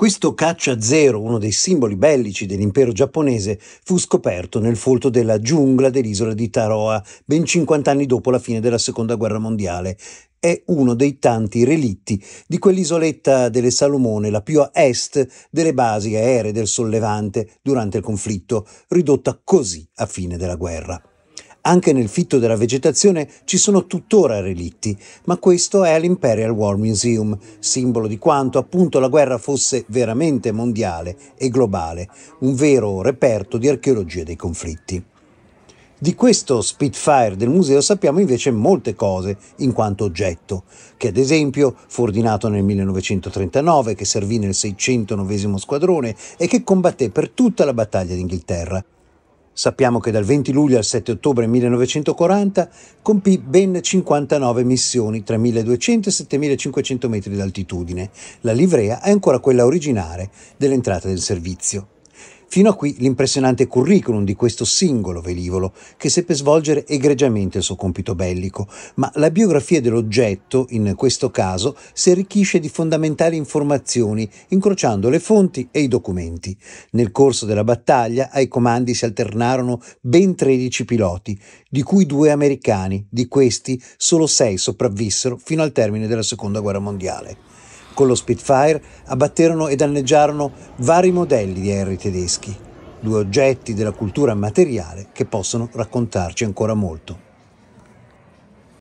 Questo caccia zero, uno dei simboli bellici dell'impero giapponese, fu scoperto nel folto della giungla dell'isola di Taroa, ben 50 anni dopo la fine della seconda guerra mondiale. È uno dei tanti relitti di quell'isoletta delle Salomone, la più a est delle basi aeree del sollevante durante il conflitto, ridotta così a fine della guerra. Anche nel fitto della vegetazione ci sono tuttora relitti, ma questo è l'Imperial War Museum, simbolo di quanto appunto la guerra fosse veramente mondiale e globale, un vero reperto di archeologia dei conflitti. Di questo Spitfire del museo sappiamo invece molte cose in quanto oggetto, che ad esempio fu ordinato nel 1939, che servì nel 609 squadrone e che combatté per tutta la battaglia d'Inghilterra, Sappiamo che dal 20 luglio al 7 ottobre 1940 compì ben 59 missioni tra 1200 e 7500 metri d'altitudine. La livrea è ancora quella originale dell'entrata del servizio. Fino a qui l'impressionante curriculum di questo singolo velivolo, che seppe svolgere egregiamente il suo compito bellico, ma la biografia dell'oggetto, in questo caso, si arricchisce di fondamentali informazioni, incrociando le fonti e i documenti. Nel corso della battaglia ai comandi si alternarono ben 13 piloti, di cui due americani, di questi solo sei sopravvissero fino al termine della Seconda Guerra Mondiale. Con lo Spitfire abbatterono e danneggiarono vari modelli di aerei tedeschi, due oggetti della cultura materiale che possono raccontarci ancora molto.